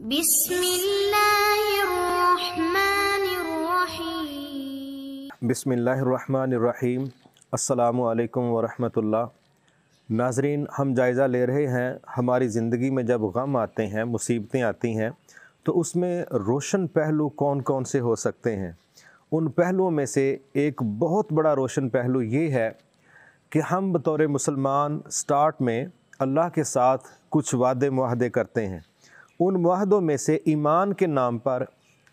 बिसमीम अल्लाम वरहमतुल्लाह नाजरीन हम जायज़ा ले रहे हैं हमारी ज़िंदगी में जब गम आते हैं मुसीबतें आती हैं तो उसमें रोशन पहलू कौन कौन से हो सकते हैं उन पहलुओं में से एक बहुत बड़ा रोशन पहलू ये है कि हम बतौर मुसलमान स्टार्ट में अल्लाह के साथ कुछ वादे माहदे करते हैं उन वाहदों में से ईमान के नाम पर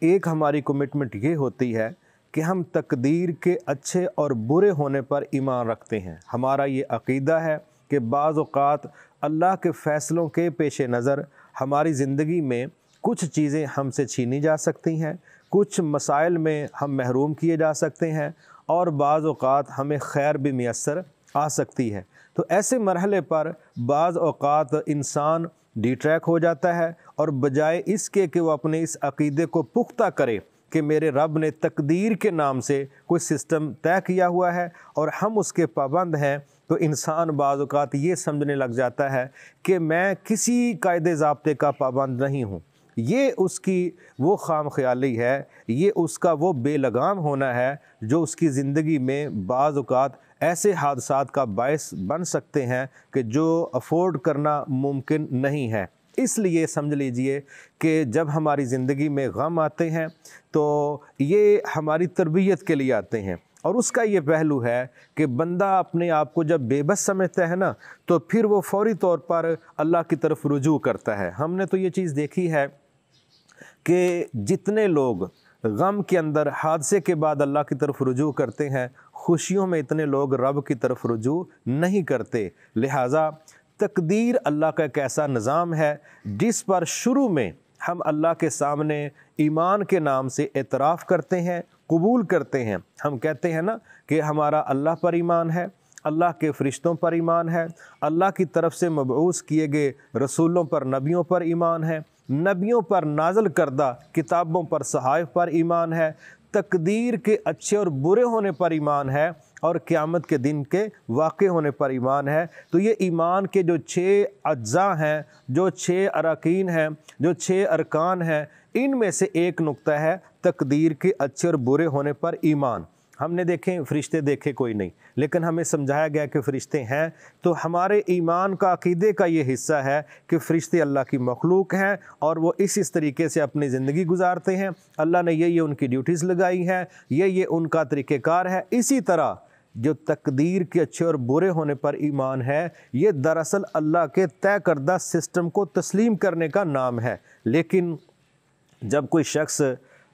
एक हमारी कमिटमेंट ये होती है कि हम तकदीर के अच्छे और बुरे होने पर ईमान रखते हैं हमारा ये अकीदा है कि बाज़ात अल्लाह के फ़ैसलों के पेश नज़र हमारी ज़िंदगी में कुछ चीज़ें हमसे छीनी जा सकती हैं कुछ मसाइल में हम महरूम किए जा सकते हैं और बाज़ात हमें खैर भी मैसर आ सकती है तो ऐसे मरहले पर बाज़ात इंसान डिट्रैक हो जाता है और बजाय इसके कि वो अपने इस अकीदे को पुख्ता करे कि मेरे रब ने तकदीर के नाम से कोई सिस्टम तय किया हुआ है और हम उसके पाबंद हैं तो इंसान बाज़ात ये समझने लग जाता है कि मैं किसी कायद ज़बते का पाबंद नहीं हूँ ये उसकी वो खाम ख्याली है ये उसका वो बेलगाम होना है जो उसकी ज़िंदगी में बाज़ात ऐसे हादसा का बायस बन सकते हैं कि जो अफोर्ड करना मुमकिन नहीं है इसलिए समझ लीजिए कि जब हमारी ज़िंदगी में गम आते हैं तो ये हमारी तरबियत के लिए आते हैं और उसका ये पहलू है कि बंदा अपने आप को जब बेबस समझता है ना तो फिर वो फौरी तौर पर अल्लाह की तरफ रुजू करता है हमने तो ये चीज़ देखी है कि जितने लोग गम के अंदर हादसे के बाद अल्लाह की तरफ रुजू करते हैं खुशियों में इतने लोग रब की तरफ रुजू नहीं करते लिहाजा तकदीर अल्लाह का एक ऐसा निज़ाम है जिस पर शुरू में हम अल्लाह के सामने ईमान के नाम से एतराफ़ करते हैं कबूल करते हैं हम कहते हैं ना कि हमारा अल्लाह पर ईमान है अल्लाह के फ़रिश्तों पर ईमान है अल्लाह की तरफ से मबूस किए गए रसूलों पर नबियों पर ईमान है नबियों पर नाजल करदा किताबों पर सहाइफ पर ईमान है तकदीर के अच्छे और बुरे होने पर ईमान है और क़्यामत के दिन के वाक़ होने पर ईमान है तो ये ईमान के जो छः अज्जा हैं जो छः अरकान हैं जो छः अरकान हैं इन में से एक नुक्ता है तकदीर के अच्छे और बुरे होने पर ईमान हमने देखे फरिश्ते देखे कोई नहीं लेकिन हमें समझाया गया कि फ़रिश्ते हैं तो हमारे ईमान का अकीदे का ये हिस्सा है कि फ़रिश्ते अल्लाह की मखलूक हैं और वो इस इस तरीके से अपनी ज़िंदगी गुजारते हैं अल्लाह ने ये ये उनकी ड्यूटीज़ लगाई हैं ये ये उनका तरीक़ेकार है इसी तरह जो तकदीर के अच्छे और बुरे होने पर ईमान है ये दरअसल अल्लाह के तय करदा सिस्टम को तस्लीम करने का नाम है लेकिन जब कोई शख्स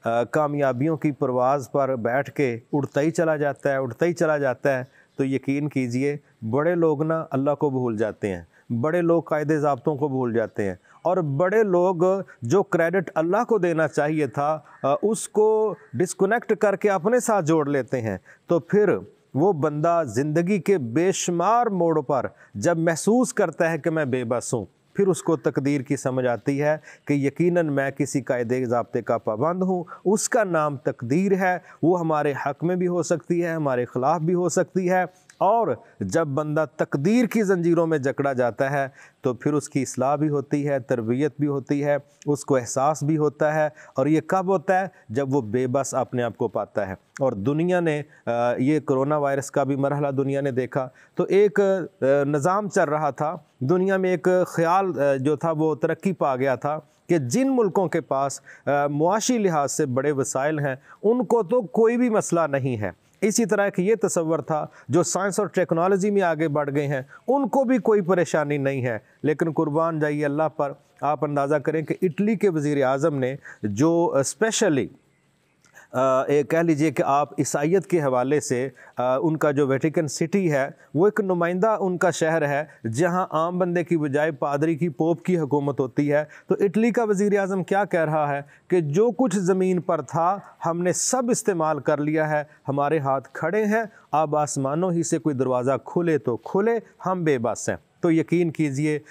कामयाबियों की परवाज़ पर बैठ के उड़ता ही चला जाता है उड़ता ही चला जाता है तो यकीन कीजिए बड़े लोग ना अल्लाह को भूल जाते हैं बड़े लोग कायदे ज़बतों को भूल जाते हैं और बड़े लोग जो क्रेडिट अल्लाह को देना चाहिए था उसको डिस्कनेक्ट करके अपने साथ जोड़ लेते हैं तो फिर वो बंदा ज़िंदगी के बेशुमार मोड़ पर जब महसूस करता है कि मैं बेबस हूँ फिर उसको तकदीर की समझ आती है कि यकीनन मैं किसी कायदे ज़बते का पाबंद हूँ उसका नाम तकदीर है वो हमारे हक में भी हो सकती है हमारे ख़िलाफ़ भी हो सकती है और जब बंदा तकदीर की जंजीरों में जकड़ा जाता है तो फिर उसकी असलाह भी होती है तरबियत भी होती है उसको एहसास भी होता है और ये कब होता है जब वो बेबस अपने आप को पाता है और दुनिया ने ये कोरोना वायरस का भी मरहला दुनिया ने देखा तो एक निज़ाम चल रहा था दुनिया में एक ख्याल जो था वो तरक्की पा गया था कि जिन मुल्कों के पास मुआशी लिहाज से बड़े वसाइल हैं उनको तो कोई भी मसला नहीं है इसी तरह एक ये तस्वर था जो साइंस और टेक्नोलॉजी में आगे बढ़ गए हैं उनको भी कोई परेशानी नहीं है लेकिन कुर्बान जाइए अल्लाह पर आप अंदाज़ा करें कि इटली के वज़ी अजम ने जो स्पेशली एक कह लीजिए कि आप ईसाइत के हवाले से उनका जो वेटिकन सिटी है वो एक नुमाइंदा उनका शहर है जहाँ आम बंदे की बजाय पादरी की पोप की हुकूमत होती है तो इटली का वज़ी अजम क्या कह रहा है कि जो कुछ ज़मीन पर था हमने सब इस्तेमाल कर लिया है हमारे हाथ खड़े हैं अब आसमानों ही से कोई दरवाज़ा खुले तो खुले हम बेबस हैं तो यकीन कीजिए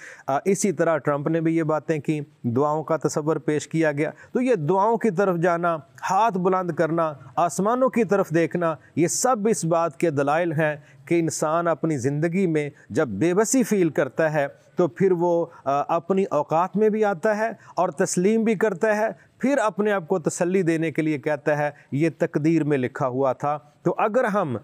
इसी तरह ट्रंप ने भी ये बातें की दुआओं का तस्वर पेश किया गया तो ये दुआओं की तरफ जाना हाथ बुलंद करना आसमानों की तरफ देखना ये सब इस बात के दलाइल हैं कि इंसान अपनी ज़िंदगी में जब बेबसी फील करता है तो फिर वो अपनी औकात में भी आता है और तस्लीम भी करता है फिर अपने आप को तसल्ली देने के लिए कहता है ये तकदीर में लिखा हुआ था तो अगर हम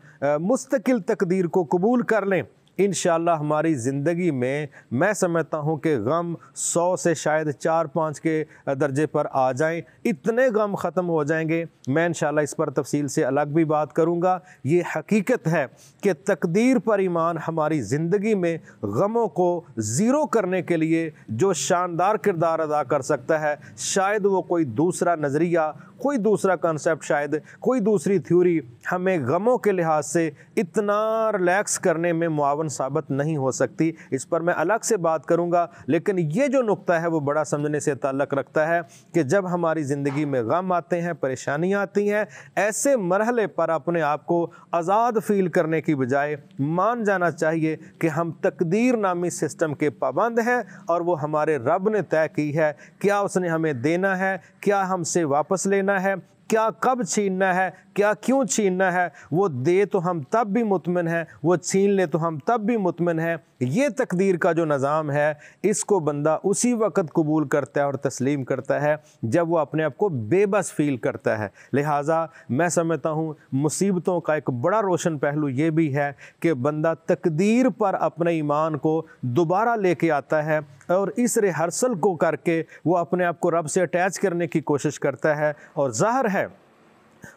मुस्तकिल तकदीर को कबूल कर लें इन हमारी ज़िंदगी में मैं समझता हूँ कि गम सौ से शायद चार पाँच के दर्जे पर आ जाएं इतने गम ख़त्म हो जाएंगे मैं इन इस पर तफसील से अलग भी बात करूँगा ये हकीकत है कि तकदीर पर ईमान हमारी ज़िंदगी में गमों को ज़ीरो करने के लिए जो शानदार किरदार अदा कर सकता है शायद वो कोई दूसरा नज़रिया कोई दूसरा कंसेप्ट शायद कोई दूसरी थ्योरी हमें गमों के लिहाज से इतना रिलैक्स करने में मुआवन साबित नहीं हो सकती इस पर मैं अलग से बात करूंगा लेकिन ये जो नुक्ता है वो बड़ा समझने से ताल्लक़ रखता है कि जब हमारी ज़िंदगी में गम आते हैं परेशानियाँ आती हैं ऐसे मरहले पर अपने आप को आज़ाद फील करने की बजाय मान जाना चाहिए कि हम तकदीर नामी सिस्टम के पाबंद हैं और वो हमारे रब ने तय की है क्या उसने हमें देना है क्या हमसे वापस लेना लेना है क्या कब छीनना है क्या क्यों छीनना है वो दे तो हम तब भी मुतमिन हैं वो छीन ले तो हम तब भी मुतमिन हैं ये तकदीर का जो निज़ाम है इसको बंदा उसी वक़्त कबूल करता है और तस्लीम करता है जब वो अपने आप को बेबस फील करता है लिहाजा मैं समझता हूँ मुसीबतों का एक बड़ा रोशन पहलू ये भी है कि बंदा तकदीर पर अपने ईमान को दोबारा लेके आता है और इस रिहर्सल को करके वो अपने आप को रब से अटैच करने की कोशिश करता है और ज़ाहर है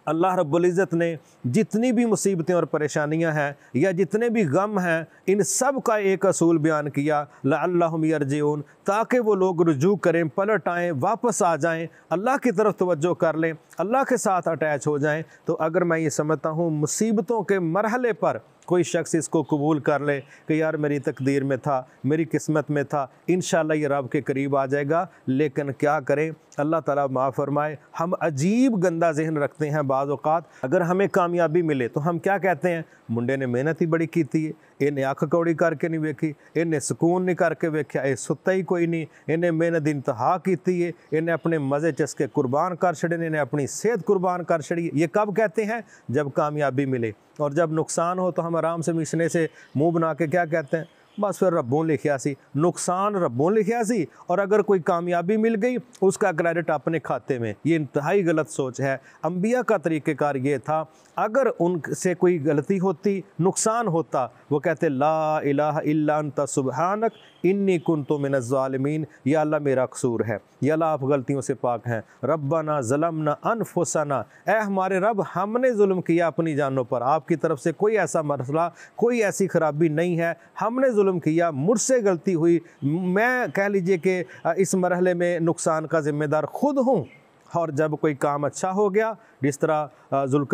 अल्लाह रब्ज़त ने जितनी भी मुसीबतें और परेशानियां हैं या जितने भी गम हैं इन सब का एक असूल बयान किया लाजून ताकि वो लोग रुजू करें पलट आएँ वापस आ जाएं अल्लाह की तरफ तवज्जो कर लें अल्लाह के साथ अटैच हो जाएं तो अगर मैं ये समझता हूँ मुसीबतों के मरहले पर कोई शख्स इसको कबूल कर ले कि यार मेरी तकदीर में था मेरी किस्मत में था इन ये रब के करीब आ जाएगा लेकिन क्या करें अल्लाह ताला माफ़ फरमाए हम अजीब गंदा जहन रखते हैं बाज़ात अगर हमें कामयाबी मिले तो हम क्या कहते हैं मुंडे ने मेहनत ही बड़ी की थी इन्हें अख कौड़ी करके नहीं वेखी इन्हें सुकून नहीं करके वेख्या ये सुता ही कोई नहीं इन्हें मेहनत इंतहा की है इन्हें अपने मज़े चस्के कुर्बान कर छड़े ने इन्हें अपनी सेहत कुर्बान कर छड़ी ये कब कहते हैं जब कामयाबी मिले और जब नुकसान हो तो हम आराम से मिसने से मुँह बना के क्या कहते हैं बस फिर रबों लिखा सी नुकसान रबों लिखा ਸੀ और अगर कोई कामयाबी मिल गई उसका क्रेडिट अपने खाते में ये इंतहाई गलत सोच है अम्बिया का तरीक़ेकार ये था अगर उनसे कोई गलती होती नुकसान होता वो कहते ला इला इल्ला सुबहानक इन्नी कुन तो मिन ालमीन या अल्लाह मेरा कसूर है या अल्लाह आप गलतियों से पाक हैं रब्बाना ज़लमना अनफुसना ए हमारे रब हमने जुल्म किया अपनी जानों पर आपकी तरफ से कोई ऐसा मसला कोई ऐसी खराबी नहीं है हमने जुल्म जुल्म किया मुझसे गलती हुई मैं कह लीजिए कि इस मरहले में नुकसान का ज़िम्मेदार ख़ुद हूँ और जब कोई काम अच्छा हो गया जिस तरह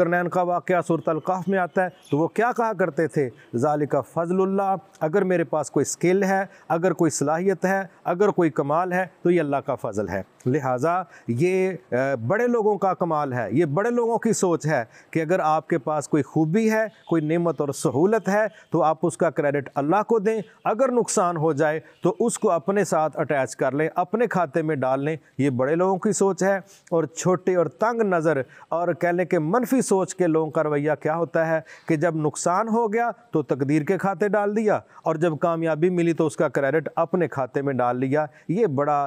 नैन का वाक़ अलकाफ़ में आता है तो वो क्या कहा करते थे ज़ालिका फ़जल्ला अगर मेरे पास कोई स्किल है अगर कोई सलाहियत है अगर कोई कमाल है तो ये अल्लाह का फ़जल है लिहाजा ये बड़े लोगों का कमाल है ये बड़े लोगों की सोच है कि अगर आपके पास कोई खूबी है कोई नमत और सहूलत है तो आप उसका क्रेडिट अल्लाह को दें अगर नुकसान हो जाए तो उसको अपने साथ अटैच कर लें अपने खाते में डाल लें ये बड़े लोगों की सोच है और छोटे और तंग नज़र और कहने के मनफी सोच के लोगों का रवैया क्या होता है कि जब नुकसान हो गया तो तकदीर के खाते डाल दिया और जब कामयाबी मिली तो उसका क्रेडिट अपने खाते में डाल लिया ये बड़ा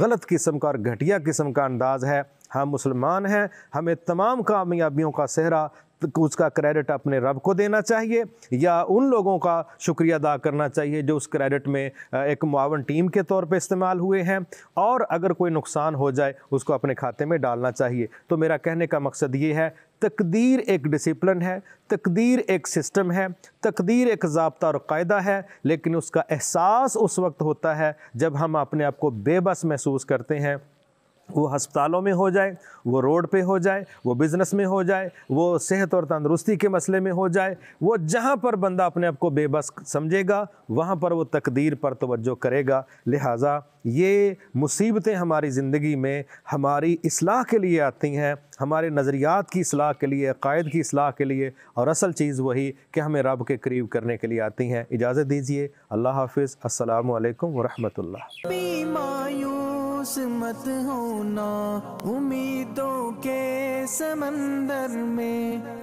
गलत किस्म का और घटिया किस्म का अंदाज़ है हम मुसलमान हैं हमें तमाम कामयाबियों का सेहरा उसका क्रेडिट अपने रब को देना चाहिए या उन लोगों का शुक्रिया अदा करना चाहिए जो उस क्रेडिट में एक मुआवन टीम के तौर पर इस्तेमाल हुए हैं और अगर कोई नुकसान हो जाए उसको अपने खाते में डालना चाहिए तो मेरा कहने का मकसद ये है तकदीर एक डिसिप्लिन है तकदीर एक सिस्टम है तकदीर एक जबता और कायदा है लेकिन उसका एहसास उस वक्त होता है जब हम अपने आप को बेबस महसूस करते हैं वो हस्पतालों में हो जाए वो रोड पे हो जाए वो बिज़नेस में हो जाए वो सेहत और तंदरुस्ती के मसले में हो जाए वो जहाँ पर बंदा अपने आप को बेबस समझेगा वहाँ पर वो तकदीर पर तोज्जो करेगा लिहाजा ये मुसीबतें हमारी ज़िंदगी में हमारी असलाह के लिए आती हैं हमारे नज़रियात की असलाह के लिए अकायद की असलाह के लिए और असल चीज़ वही कि हमें रब के करीब करने के लिए आती हैं इजाज़त दीजिए अल्लाह हाफ़ असलकम वरहमल मायूस मत होना उम्मीदों के समंदर में